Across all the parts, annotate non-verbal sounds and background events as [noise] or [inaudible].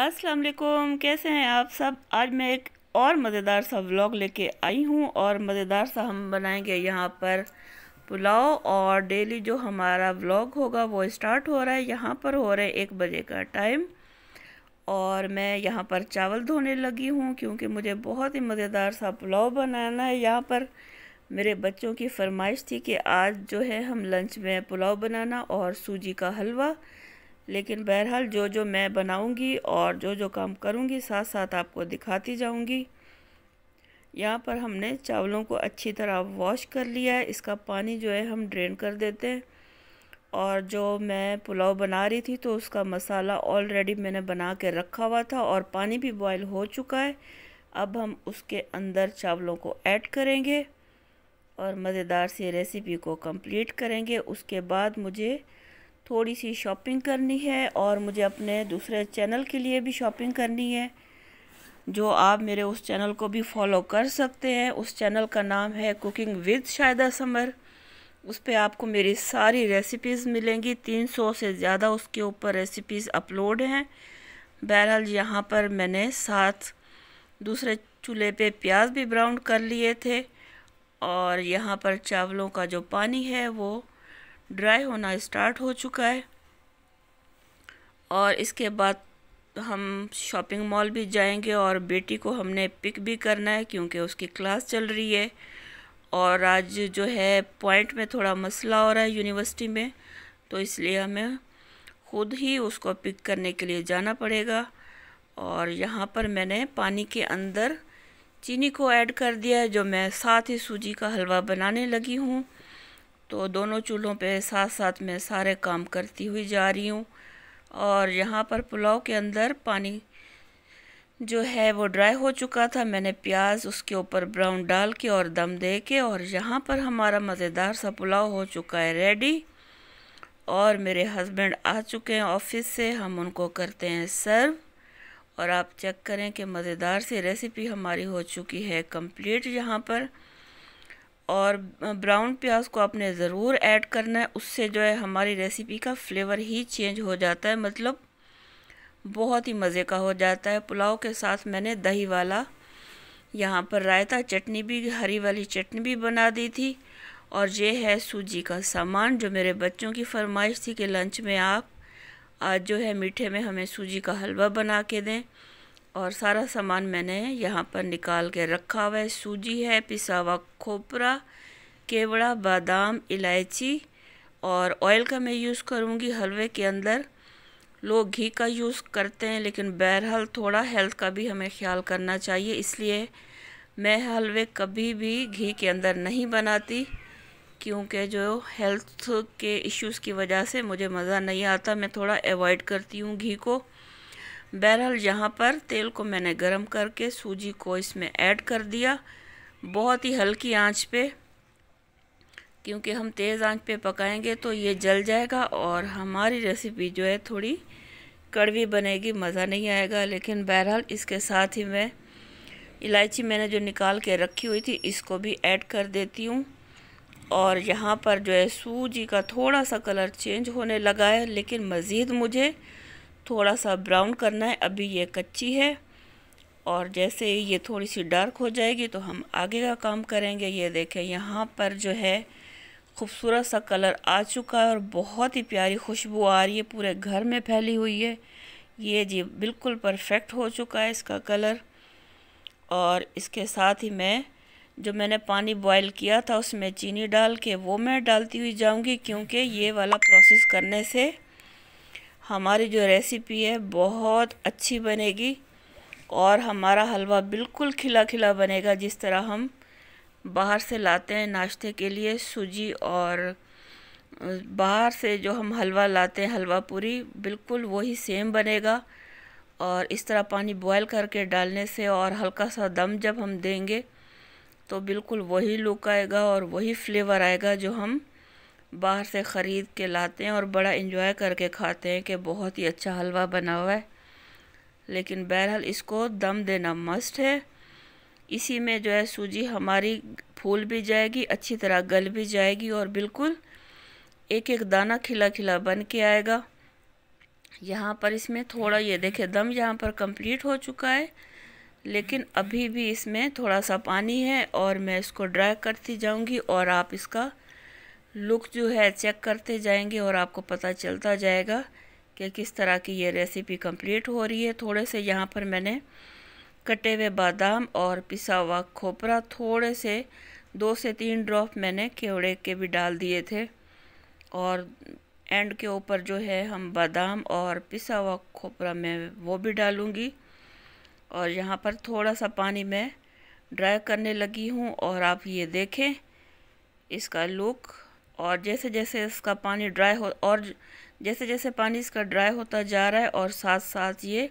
अस्सलाम वालेकुम कैसे हैं आप सब आज मैं एक और मज़ेदार सा व्लॉग लेके आई हूँ और मज़ेदार सा हम बनाएंगे यहाँ पर पुलाव और डेली जो हमारा व्लॉग होगा वो स्टार्ट हो रहा है यहाँ पर हो रहा है एक बजे का टाइम और मैं यहाँ पर चावल धोने लगी हूँ क्योंकि मुझे बहुत ही मज़ेदार सा पुलाव बनाना है यहाँ पर मेरे बच्चों की फरमाइश थी कि आज जो है हम लंच में पुलाव बनाना और सूजी का हलवा लेकिन बहरहाल जो जो मैं बनाऊंगी और जो जो काम करूंगी साथ साथ आपको दिखाती जाऊंगी यहाँ पर हमने चावलों को अच्छी तरह वॉश कर लिया है इसका पानी जो है हम ड्रेन कर देते हैं और जो मैं पुलाव बना रही थी तो उसका मसाला ऑलरेडी मैंने बना के रखा हुआ था और पानी भी बॉयल हो चुका है अब हम उसके अंदर चावलों को ऐड करेंगे और मज़ेदार सी रेसिपी को कंप्लीट करेंगे उसके बाद मुझे थोड़ी सी शॉपिंग करनी है और मुझे अपने दूसरे चैनल के लिए भी शॉपिंग करनी है जो आप मेरे उस चैनल को भी फॉलो कर सकते हैं उस चैनल का नाम है कुकिंग विद शायदा समर उस पर आपको मेरी सारी रेसिपीज़ मिलेंगी 300 से ज़्यादा उसके ऊपर रेसिपीज़ अपलोड हैं बहरहाल यहाँ पर मैंने साथ दूसरे चूल्हे पे प्याज भी ब्राउन कर लिए थे और यहाँ पर चावलों का जो पानी है वो ड्राई होना स्टार्ट हो चुका है और इसके बाद हम शॉपिंग मॉल भी जाएंगे और बेटी को हमने पिक भी करना है क्योंकि उसकी क्लास चल रही है और आज जो है पॉइंट में थोड़ा मसला हो रहा है यूनिवर्सिटी में तो इसलिए हमें खुद ही उसको पिक करने के लिए जाना पड़ेगा और यहाँ पर मैंने पानी के अंदर चीनी को ऐड कर दिया है जो मैं साथ ही सूजी का हलवा बनाने लगी हूँ तो दोनों चूल्हों पे साथ साथ मैं सारे काम करती हुई जा रही हूँ और यहाँ पर पुलाव के अंदर पानी जो है वो ड्राई हो चुका था मैंने प्याज उसके ऊपर ब्राउन डाल के और दम दे के और यहाँ पर हमारा मज़ेदार सा पुलाव हो चुका है रेडी और मेरे हस्बैंड आ चुके हैं ऑफिस से हम उनको करते हैं सर्व और आप चेक करें कि मज़ेदार सी रेसिपी हमारी हो चुकी है कंप्लीट यहाँ पर और ब्राउन प्याज को आपने ज़रूर ऐड करना है उससे जो है हमारी रेसिपी का फ्लेवर ही चेंज हो जाता है मतलब बहुत ही मज़े का हो जाता है पुलाव के साथ मैंने दही वाला यहाँ पर रायता चटनी भी हरी वाली चटनी भी बना दी थी और ये है सूजी का सामान जो मेरे बच्चों की फरमाइश थी कि लंच में आप आज जो है मीठे में हमें सूजी का हलवा बना के दें और सारा सामान मैंने यहाँ पर निकाल के रखा हुआ है सूजी है पिसा हुआ खोपरा केवड़ा बादाम इलायची और ऑयल का मैं यूज़ करूँगी हलवे के अंदर लोग घी का यूज़ करते हैं लेकिन बहरहाल थोड़ा हेल्थ का भी हमें ख्याल करना चाहिए इसलिए मैं हलवे कभी भी घी के अंदर नहीं बनाती क्योंकि जो हेल्थ के इश्यूज़ की वजह से मुझे मज़ा नहीं आता मैं थोड़ा अवॉइड करती हूँ घी को बहरहाल यहाँ पर तेल को मैंने गरम करके सूजी को इसमें ऐड कर दिया बहुत ही हल्की आंच पे क्योंकि हम तेज़ आंच पे पकाएंगे तो ये जल जाएगा और हमारी रेसिपी जो है थोड़ी कड़वी बनेगी मज़ा नहीं आएगा लेकिन बहरहाल इसके साथ ही मैं इलायची मैंने जो निकाल के रखी हुई थी इसको भी ऐड कर देती हूँ और यहाँ पर जो है सूजी का थोड़ा सा कलर चेंज होने लगा है लेकिन मज़ीद मुझे थोड़ा सा ब्राउन करना है अभी ये कच्ची है और जैसे ये थोड़ी सी डार्क हो जाएगी तो हम आगे का काम करेंगे ये देखें यहाँ पर जो है खूबसूरत सा कलर आ चुका है और बहुत ही प्यारी खुशबू आ रही है पूरे घर में फैली हुई है ये जी बिल्कुल परफेक्ट हो चुका है इसका कलर और इसके साथ ही मैं जो मैंने पानी बॉयल किया था उसमें चीनी डाल के वो मैं डालती हुई जाऊंगी क्योंकि ये वाला प्रोसेस करने से हमारी जो रेसिपी है बहुत अच्छी बनेगी और हमारा हलवा बिल्कुल खिला खिला बनेगा जिस तरह हम बाहर से लाते हैं नाश्ते के लिए सूजी और बाहर से जो हम हलवा लाते हैं हलवा पूरी बिल्कुल वही सेम बनेगा और इस तरह पानी बॉयल करके डालने से और हल्का सा दम जब हम देंगे तो बिल्कुल वही लुक आएगा और वही फ्लेवर आएगा जो हम बाहर से ख़रीद के लाते हैं और बड़ा इन्जॉय करके खाते हैं कि बहुत ही अच्छा हलवा बना हुआ है लेकिन बहरहाल इसको दम देना मस्ट है इसी में जो है सूजी हमारी फूल भी जाएगी अच्छी तरह गल भी जाएगी और बिल्कुल एक एक दाना खिला खिला बन के आएगा यहाँ पर इसमें थोड़ा ये देखे दम यहाँ पर कंप्लीट हो चुका है लेकिन अभी भी इसमें थोड़ा सा पानी है और मैं इसको ड्राई करती जाऊँगी और आप इसका लुक जो है चेक करते जाएंगे और आपको पता चलता जाएगा कि किस तरह की ये रेसिपी कंप्लीट हो रही है थोड़े से यहाँ पर मैंने कटे हुए बादाम और पिसा हुआ खोपरा थोड़े से दो से तीन ड्रॉप मैंने केवड़े के भी डाल दिए थे और एंड के ऊपर जो है हम बादाम और पिसा हुआ खोपरा मैं वो भी डालूँगी और यहाँ पर थोड़ा सा पानी मैं ड्राई करने लगी हूँ और आप ये देखें इसका लुक और जैसे जैसे इसका पानी ड्राई हो और जैसे जैसे पानी इसका ड्राई होता जा रहा है और साथ साथ ये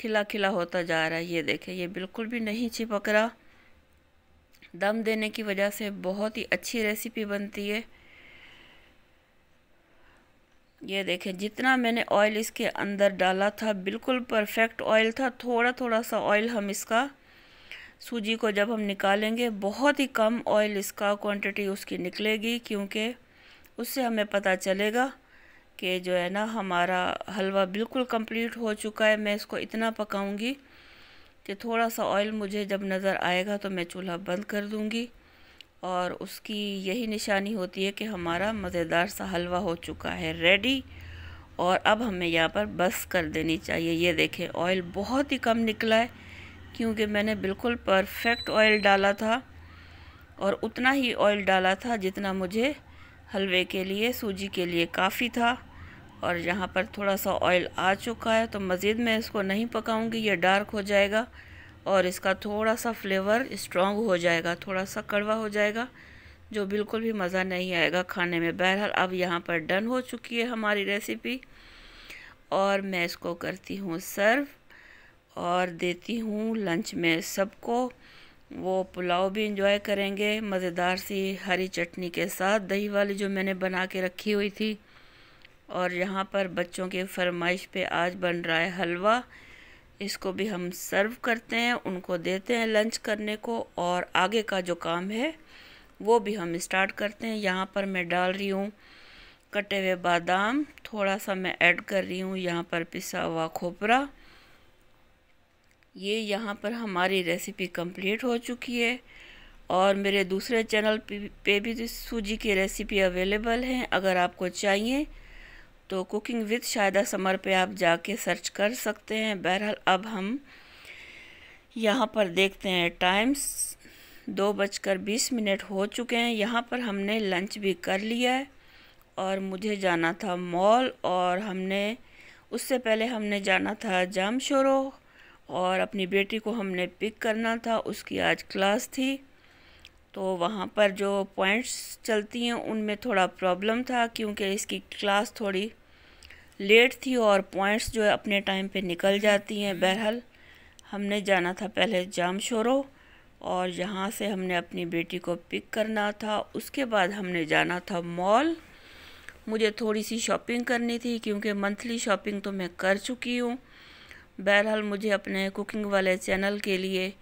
खिला खिला होता जा रहा है ये देखें ये बिल्कुल भी नहीं चिपक रहा दम देने की वजह से बहुत ही अच्छी रेसिपी बनती है ये देखें जितना मैंने ऑयल इसके अंदर डाला था बिल्कुल परफेक्ट ऑयल था थोड़ा थोड़ा सा ऑयल हम इसका सूजी को जब हम निकालेंगे बहुत ही कम ऑयल इसका क्वांटिटी उसकी निकलेगी क्योंकि उससे हमें पता चलेगा कि जो है ना हमारा हलवा बिल्कुल कंप्लीट हो चुका है मैं इसको इतना पकाऊंगी कि थोड़ा सा ऑयल मुझे जब नज़र आएगा तो मैं चूल्हा बंद कर दूंगी और उसकी यही निशानी होती है कि हमारा मज़ेदार सा हलवा हो चुका है रेडी और अब हमें यहाँ पर बस कर देनी चाहिए ये देखें ऑयल बहुत ही कम निकला है क्योंकि मैंने बिल्कुल परफेक्ट ऑयल डाला था और उतना ही ऑयल डाला था जितना मुझे हलवे के लिए सूजी के लिए काफ़ी था और यहाँ पर थोड़ा सा ऑयल आ चुका है तो मज़ीद मैं इसको नहीं पकाऊंगी ये डार्क हो जाएगा और इसका थोड़ा सा फ्लेवर स्ट्रॉन्ग हो जाएगा थोड़ा सा कड़वा हो जाएगा जो बिल्कुल भी मज़ा नहीं आएगा खाने में बहरहाल अब यहाँ पर डन हो चुकी है हमारी रेसिपी और मैं इसको करती हूँ सर्व और देती हूँ लंच में सबको वो पुलाव भी इंजॉय करेंगे मज़ेदार सी हरी चटनी के साथ दही वाली जो मैंने बना के रखी हुई थी और यहाँ पर बच्चों के फरमाइश पे आज बन रहा है हलवा इसको भी हम सर्व करते हैं उनको देते हैं लंच करने को और आगे का जो काम है वो भी हम स्टार्ट करते हैं यहाँ पर मैं डाल रही हूँ कटे हुए बादाम थोड़ा सा मैं ऐड कर रही हूँ यहाँ पर पिसा हुआ खोपरा ये यहाँ पर हमारी रेसिपी कंप्लीट हो चुकी है और मेरे दूसरे चैनल पे भी सूजी की रेसिपी अवेलेबल हैं अगर आपको चाहिए तो कुकिंग विद शायदा समर पे आप जाके सर्च कर सकते हैं बहरहाल अब हम यहाँ पर देखते हैं टाइम्स दो बजकर बीस मिनट हो चुके हैं यहाँ पर हमने लंच भी कर लिया है और मुझे जाना था मॉल और हमने उससे पहले हमने जाना था जाम शोरो और अपनी बेटी को हमने पिक करना था उसकी आज क्लास थी तो वहाँ पर जो पॉइंट्स चलती हैं उनमें थोड़ा प्रॉब्लम था क्योंकि इसकी क्लास थोड़ी लेट थी और पॉइंट्स जो है अपने टाइम पे निकल जाती हैं बहरहाल हमने जाना था पहले जाम शोरो और यहाँ से हमने अपनी बेटी को पिक करना था उसके बाद हमने जाना था मॉल मुझे थोड़ी सी शॉपिंग करनी थी क्योंकि मंथली शॉपिंग तो मैं कर चुकी हूँ बहरहाल मुझे अपने कुकिंग वाले चैनल के लिए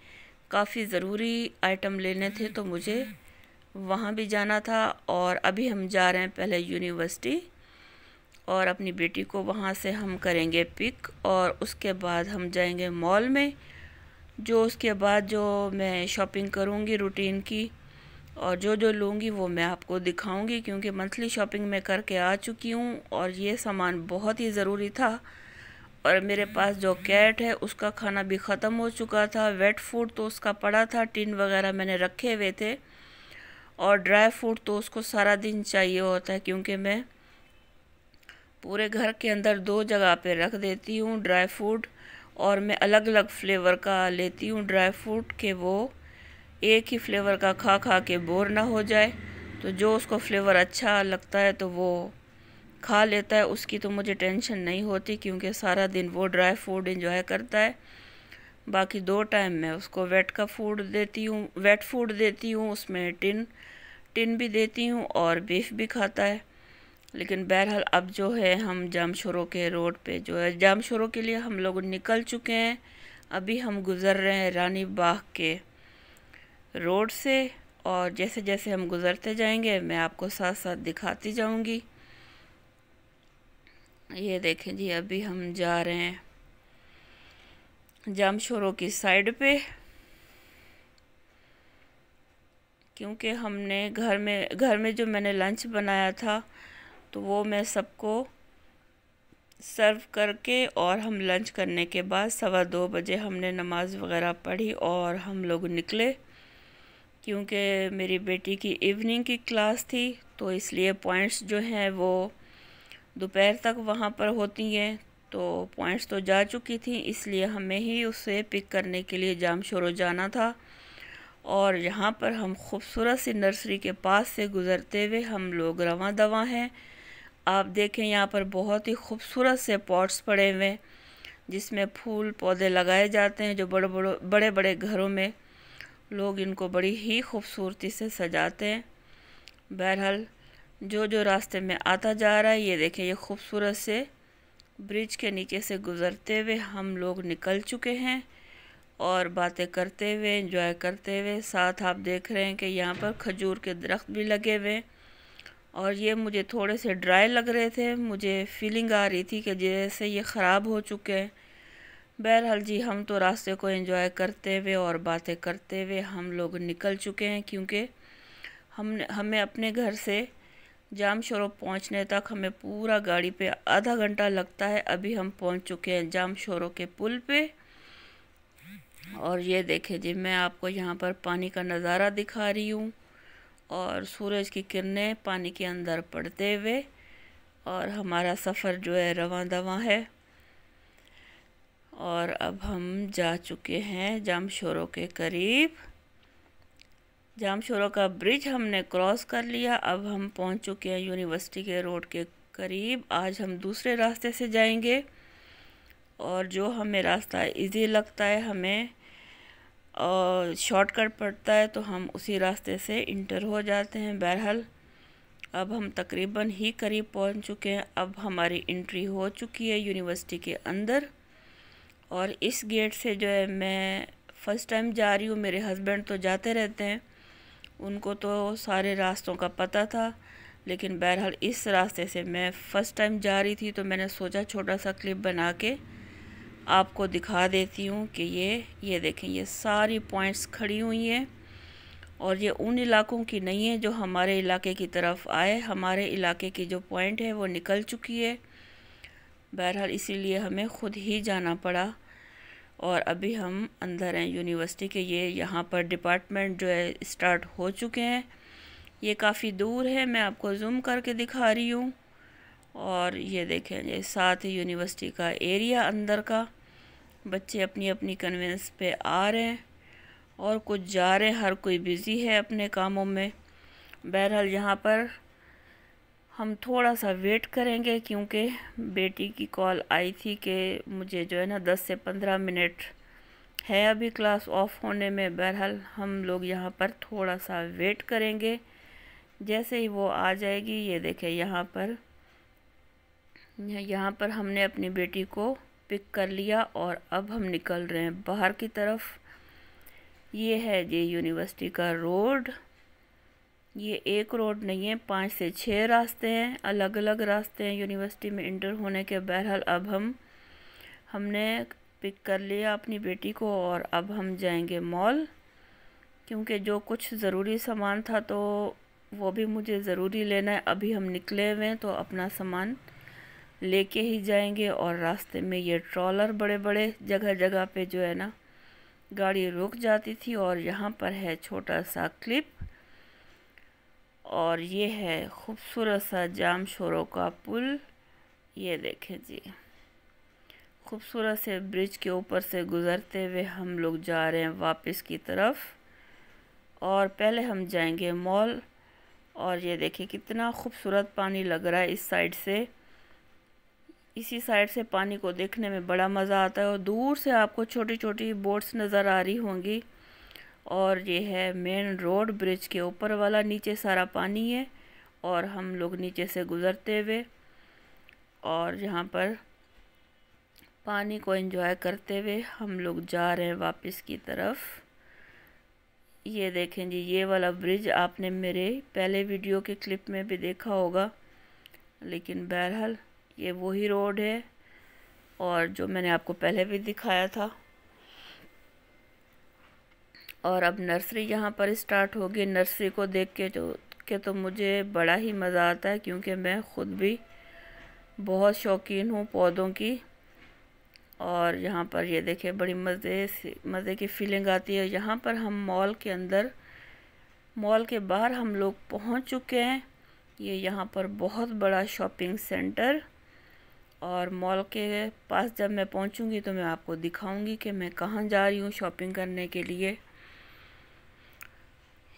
काफ़ी ज़रूरी आइटम लेने थे तो मुझे वहाँ भी जाना था और अभी हम जा रहे हैं पहले यूनिवर्सिटी और अपनी बेटी को वहाँ से हम करेंगे पिक और उसके बाद हम जाएंगे मॉल में जो उसके बाद जो मैं शॉपिंग करूँगी रूटीन की और जो जो लूँगी वो मैं आपको दिखाऊँगी क्योंकि मंथली शॉपिंग मैं करके आ चुकी हूँ और ये सामान बहुत ही ज़रूरी था और मेरे पास जो कैट है उसका खाना भी ख़त्म हो चुका था वेट फूड तो उसका पड़ा था टिन वगैरह मैंने रखे हुए थे और ड्राई फ्रूट तो उसको सारा दिन चाहिए होता है क्योंकि मैं पूरे घर के अंदर दो जगह पे रख देती हूँ ड्राई फ्रूट और मैं अलग अलग फ्लेवर का लेती हूँ ड्राई फ्रूट के वो एक ही फ्लेवर का खा खा के बोर ना हो जाए तो जो उसको फ्लेवर अच्छा लगता है तो वो खा लेता है उसकी तो मुझे टेंशन नहीं होती क्योंकि सारा दिन वो ड्राई फूड इंजॉय करता है बाकी दो टाइम मैं उसको वेट का फूड देती हूँ वेट फूड देती हूँ उसमें टिन टिन भी देती हूँ और बीफ भी खाता है लेकिन बहरहाल अब जो है हम जामशोरों के रोड पे जो है जामशोरों के लिए हम लोग निकल चुके हैं अभी हम गुज़र रहे हैं रानी बाग के रोड से और जैसे जैसे हम गुज़रते जाएंगे मैं आपको साथ साथ दिखाती जाऊंगी ये देखें जी अभी हम जा रहे हैं शोरों की साइड पे क्योंकि हमने घर में घर में जो मैंने लंच बनाया था तो वो मैं सबको सर्व करके और हम लंच करने के बाद सवा दो बजे हमने नमाज़ वगैरह पढ़ी और हम लोग निकले क्योंकि मेरी बेटी की इवनिंग की क्लास थी तो इसलिए पॉइंट्स जो हैं वो दोपहर तक वहाँ पर होती हैं तो पॉइंट्स तो जा चुकी थी इसलिए हमें ही उसे पिक करने के लिए जाम शोर जाना था और यहाँ पर हम खूबसूरत सी नर्सरी के पास से गुज़रते हुए हम लोग रवा दवा हैं आप देखें यहाँ पर बहुत ही खूबसूरत से पॉट्स पड़े हुए जिसमें फूल पौधे लगाए जाते हैं जो बड़े बड़े बड़े बड़े घरों में लोग इनको बड़ी ही खूबसूरती से सजाते हैं बहरहाल जो जो रास्ते में आता जा रहा है ये देखें ये खूबसूरत से ब्रिज के नीचे से गुज़रते हुए हम लोग निकल चुके हैं और बातें करते हुए इंजॉय करते हुए साथ आप देख रहे हैं कि यहाँ पर खजूर के दरख्त भी लगे हुए और ये मुझे थोड़े से ड्राई लग रहे थे मुझे फीलिंग आ रही थी कि जैसे ये ख़राब हो चुके हैं बहरहाल जी हम तो रास्ते को एंजॉय करते हुए और बातें करते हुए हम लोग निकल चुके हैं क्योंकि हमने हमें अपने घर से जाम शोरों पहुँचने तक हमें पूरा गाड़ी पे आधा घंटा लगता है अभी हम पहुँच चुके हैं जाम शोरों के पुल पे और ये देखें जी मैं आपको यहाँ पर पानी का नज़ारा दिखा रही हूँ और सूरज की किरणें पानी के अंदर पड़ते हुए और हमारा सफ़र जो है रवा दवा है और अब हम जा चुके हैं जाम शोरों के करीब जामशोरा का ब्रिज हमने क्रॉस कर लिया अब हम पहुंच चुके हैं यूनिवर्सिटी के रोड के करीब आज हम दूसरे रास्ते से जाएंगे और जो हमें रास्ता इजी लगता है हमें और शॉर्टकट पड़ता है तो हम उसी रास्ते से इंटर हो जाते हैं बहरहाल अब हम तकरीबन ही करीब पहुंच चुके हैं अब हमारी इंट्री हो चुकी है यूनिवर्सिटी के अंदर और इस गेट से जो है मैं फ़र्स्ट टाइम जा रही हूँ मेरे हस्बैंड तो जाते रहते हैं उनको तो सारे रास्तों का पता था लेकिन बहरहाल इस रास्ते से मैं फ़र्स्ट टाइम जा रही थी तो मैंने सोचा छोटा सा क्लिप बना के आपको दिखा देती हूँ कि ये ये देखें ये सारी पॉइंट्स खड़ी हुई हैं और ये उन इलाकों की नहीं है जो हमारे इलाके की तरफ आए हमारे इलाके की जो पॉइंट है वो निकल चुकी है बहरहाल इसीलिए हमें ख़ुद ही जाना पड़ा और अभी हम अंदर हैं यूनिवर्सिटी के ये यहाँ पर डिपार्टमेंट जो है स्टार्ट हो चुके हैं ये काफ़ी दूर है मैं आपको जूम करके दिखा रही हूँ और ये देखें ये साथ ही यूनिवर्सिटी का एरिया अंदर का बच्चे अपनी अपनी कन्वेंस पे आ रहे हैं और कुछ जा रहे हैं हर कोई बिज़ी है अपने कामों में बहरहाल यहाँ पर हम थोड़ा सा वेट करेंगे क्योंकि बेटी की कॉल आई थी कि मुझे जो है ना दस से पंद्रह मिनट है अभी क्लास ऑफ होने में बहरहाल हम लोग यहाँ पर थोड़ा सा वेट करेंगे जैसे ही वो आ जाएगी ये देखें यहाँ पर यहाँ पर हमने अपनी बेटी को पिक कर लिया और अब हम निकल रहे हैं बाहर की तरफ ये है जी यूनिवर्सिटी का रोड ये एक रोड नहीं है पाँच से छः रास्ते हैं अलग अलग रास्ते हैं यूनिवर्सिटी में इंटर होने के बहरहाल अब हम हमने पिक कर लिया अपनी बेटी को और अब हम जाएंगे मॉल क्योंकि जो कुछ ज़रूरी सामान था तो वो भी मुझे ज़रूरी लेना है अभी हम निकले हुए हैं तो अपना सामान लेके ही जाएंगे और रास्ते में ये ट्रॉलर बड़े बड़े जगह जगह पे जो है ना गाड़ी रुक जाती थी और यहाँ पर है छोटा सा क्लिप और ये है खूबसूरत सा जाम शोरों का पुल ये देखें जी खूबसूरत से ब्रिज के ऊपर से गुज़रते हुए हम लोग जा रहे हैं वापस की तरफ और पहले हम जाएंगे मॉल और ये देखें कितना खूबसूरत पानी लग रहा है इस साइड से इसी साइड से पानी को देखने में बड़ा मज़ा आता है और दूर से आपको छोटी छोटी बोट्स नज़र आ रही होंगी और ये है मेन रोड ब्रिज के ऊपर वाला नीचे सारा पानी है और हम लोग नीचे से गुज़रते हुए और यहाँ पर पानी को एंजॉय करते हुए हम लोग जा रहे हैं वापस की तरफ ये देखें जी ये वाला ब्रिज आपने मेरे पहले वीडियो के क्लिप में भी देखा होगा लेकिन बहरहाल ये वही रोड है और जो मैंने आपको पहले भी दिखाया था और अब नर्सरी यहाँ पर स्टार्ट होगी नर्सरी को देख के जो तो, के तो मुझे बड़ा ही मज़ा आता है क्योंकि मैं ख़ुद भी बहुत शौकीन हूँ पौधों की और यहाँ पर ये देखे बड़ी मज़े मज़े की फीलिंग आती है यहाँ पर हम मॉल के अंदर मॉल के बाहर हम लोग पहुँच चुके हैं ये यहाँ पर बहुत बड़ा शॉपिंग सेंटर और मॉल के पास जब मैं पहुँचूँगी तो मैं आपको दिखाऊँगी कि मैं कहाँ जा रही हूँ शॉपिंग करने के लिए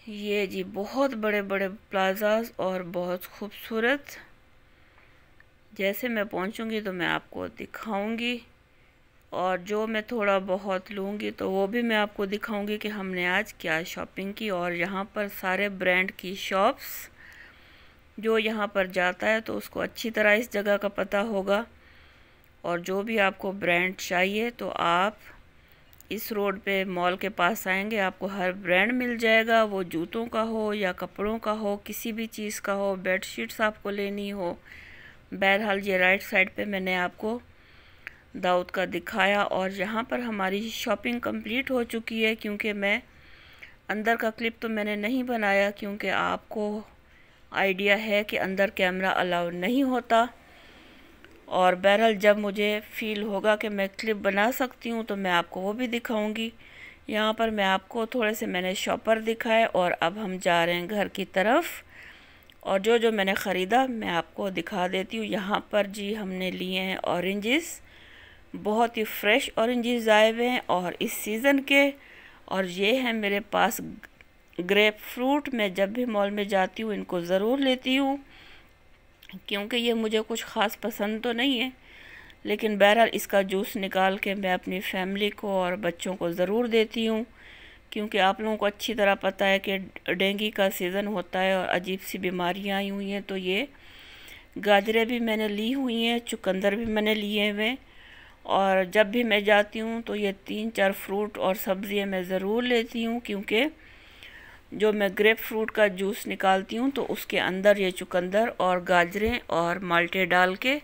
ये जी बहुत बड़े बड़े प्लाजाज और बहुत खूबसूरत जैसे मैं पहुंचूंगी तो मैं आपको दिखाऊंगी और जो मैं थोड़ा बहुत लूँगी तो वो भी मैं आपको दिखाऊंगी कि हमने आज क्या शॉपिंग की और यहाँ पर सारे ब्रांड की शॉप्स जो यहाँ पर जाता है तो उसको अच्छी तरह इस जगह का पता होगा और जो भी आपको ब्रांड चाहिए तो आप इस रोड पे मॉल के पास आएंगे आपको हर ब्रांड मिल जाएगा वो जूतों का हो या कपड़ों का हो किसी भी चीज़ का हो बेड शीट्स आपको लेनी हो बहरहाल ये राइट साइड पे मैंने आपको दाऊद का दिखाया और यहाँ पर हमारी शॉपिंग कंप्लीट हो चुकी है क्योंकि मैं अंदर का क्लिप तो मैंने नहीं बनाया क्योंकि आपको आइडिया है कि अंदर कैमरा अलाउ नहीं होता और बहरहाल जब मुझे फ़ील होगा कि मैं क्लिप बना सकती हूँ तो मैं आपको वो भी दिखाऊंगी यहाँ पर मैं आपको थोड़े से मैंने शॉपर दिखाए और अब हम जा रहे हैं घर की तरफ और जो जो मैंने ख़रीदा मैं आपको दिखा देती हूँ यहाँ पर जी हमने लिए हैं औरेंजेस बहुत ही फ्रेश औरेंजेस आए हुए हैं और इस सीज़न के और ये हैं मेरे पास ग्रेप फ्रूट मैं जब भी मॉल में जाती हूँ इनको ज़रूर लेती हूँ क्योंकि ये मुझे कुछ ख़ास पसंद तो नहीं है लेकिन बहरहाल इसका जूस निकाल के मैं अपनी फैमिली को और बच्चों को ज़रूर देती हूँ क्योंकि आप लोगों को अच्छी तरह पता है कि डेंगू का सीज़न होता है और अजीब सी बीमारियाँ आई हुई हैं तो ये गाजरें भी मैंने ली हुई हैं चुकंदर भी मैंने लिए हुए और जब भी मैं जाती हूँ तो ये तीन चार फ्रूट और सब्ज़ियाँ मैं ज़रूर लेती हूँ क्योंकि जो मैं ग्रेप फ्रूट का जूस निकालती हूँ तो उसके अंदर ये चुकंदर और गाजरें और माल्टे डाल के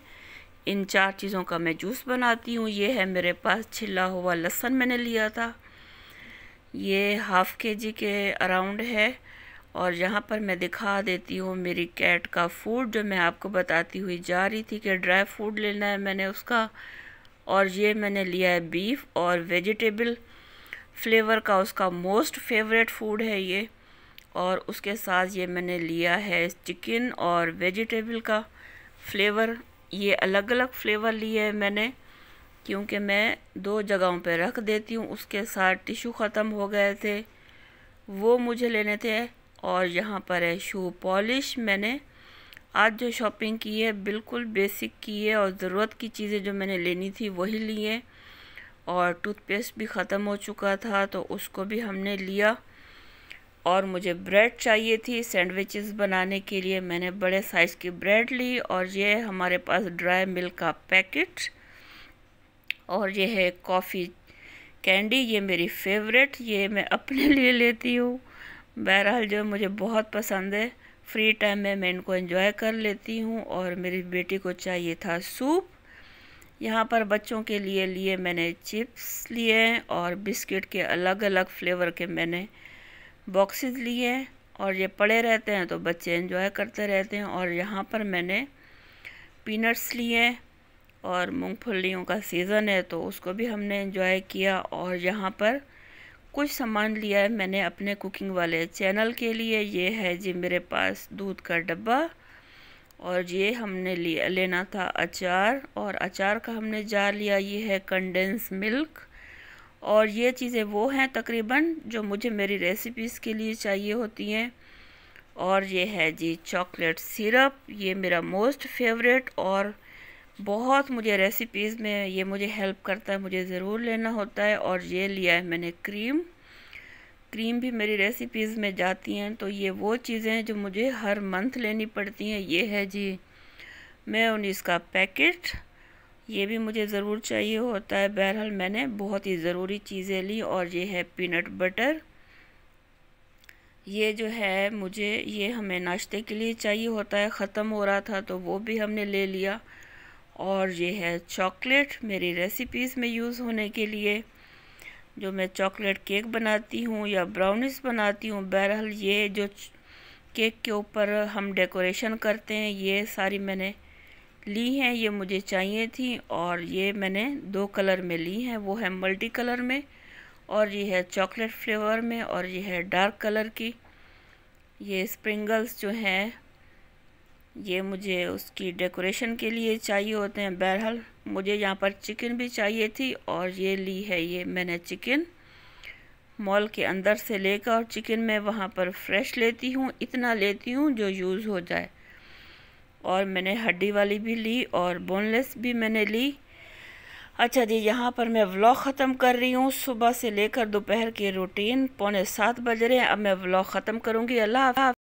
इन चार चीज़ों का मैं जूस बनाती हूँ ये है मेरे पास छिला हुआ लहसन मैंने लिया था ये हाफ़ के जी के अराउंड है और यहाँ पर मैं दिखा देती हूँ मेरी कैट का फूड जो मैं आपको बताती हुई जा रही थी कि ड्राई फूड लेना है मैंने उसका और ये मैंने लिया है बीफ और वेजिटेबल फ्लेवर का उसका मोस्ट फेवरेट फूड है ये और उसके साथ ये मैंने लिया है चिकन और वेजिटेबल का फ्लेवर ये अलग अलग फ्लेवर लिए है मैंने क्योंकि मैं दो जगहों पे रख देती हूँ उसके साथ टिशू ख़त्म हो गए थे वो मुझे लेने थे और यहाँ पर है शू पॉलिश मैंने आज जो शॉपिंग की है बिल्कुल बेसिक की है और ज़रूरत की चीज़ें जो मैंने लेनी थी वही लिए और टूथपेस्ट भी ख़त्म हो चुका था तो उसको भी हमने लिया और मुझे ब्रेड चाहिए थी सैंडविचेस बनाने के लिए मैंने बड़े साइज़ की ब्रेड ली और ये हमारे पास ड्राई मिल्क का पैकेट और ये है कॉफ़ी कैंडी ये मेरी फेवरेट ये मैं अपने [laughs] लिए लेती हूँ बहरहाल जो मुझे बहुत पसंद है फ्री टाइम में मैं इनको एंजॉय कर लेती हूँ और मेरी बेटी को चाहिए था सूप यहाँ पर बच्चों के लिए लिए मैंने चिप्स लिए और बिस्किट के अलग अलग फ्लेवर के मैंने बॉक्सेस लिए और ये पड़े रहते हैं तो बच्चे इन्जॉय करते रहते हैं और यहाँ पर मैंने पीनट्स लिए और मूँगफलियों का सीज़न है तो उसको भी हमने इन्जॉय किया और यहाँ पर कुछ सामान लिया है मैंने अपने कुकिंग वाले चैनल के लिए ये है जी मेरे पास दूध का डब्बा और ये हमने लिया लेना था अचार और अचार का हमने जार लिया ये है कंडेंस मिल्क और ये चीज़ें वो हैं तकरीबन जो मुझे मेरी रेसिपीज़ के लिए चाहिए होती हैं और ये है जी चॉकलेट सिरप ये मेरा मोस्ट फेवरेट और बहुत मुझे रेसिपीज़ में ये मुझे हेल्प करता है मुझे ज़रूर लेना होता है और ये लिया है मैंने क्रीम क्रीम भी मेरी रेसिपीज़ में जाती हैं तो ये वो चीज़ें हैं जो मुझे हर मंथ लेनी पड़ती हैं ये है जी मैं उन्हें का पैकेट ये भी मुझे ज़रूर चाहिए होता है बहरहाल मैंने बहुत ही ज़रूरी चीज़ें ली और ये है पीनट बटर ये जो है मुझे ये हमें नाश्ते के लिए चाहिए होता है ख़त्म हो रहा था तो वो भी हमने ले लिया और ये है चॉकलेट मेरी रेसिपीज़ में यूज़ होने के लिए जो मैं चॉकलेट केक बनाती हूँ या ब्राउनीस बनाती हूँ बहरहाल ये जो केक के ऊपर हम डेकोरेशन करते हैं ये सारी मैंने ली हैं ये मुझे चाहिए थी और ये मैंने दो कलर में ली हैं वो है मल्टी कलर में और ये है चॉकलेट फ्लेवर में और ये है डार्क कलर की ये स्प्रिंगल्स जो हैं ये मुझे उसकी डेकोरेशन के लिए चाहिए होते हैं बहरहाल मुझे यहाँ पर चिकन भी चाहिए थी और ये ली है ये मैंने चिकन मॉल के अंदर से लेकर और चिकन मैं वहाँ पर फ्रेश लेती हूँ इतना लेती हूँ जो यूज़ हो जाए और मैंने हड्डी वाली भी ली और बोनलेस भी मैंने ली अच्छा जी यहाँ पर मैं व्लॉग ख़त्म कर रही हूँ सुबह से लेकर दोपहर की रूटीन पौने सात बज रहे हैं अब मैं व्लॉग ख़त्म करूँगी अल्लाह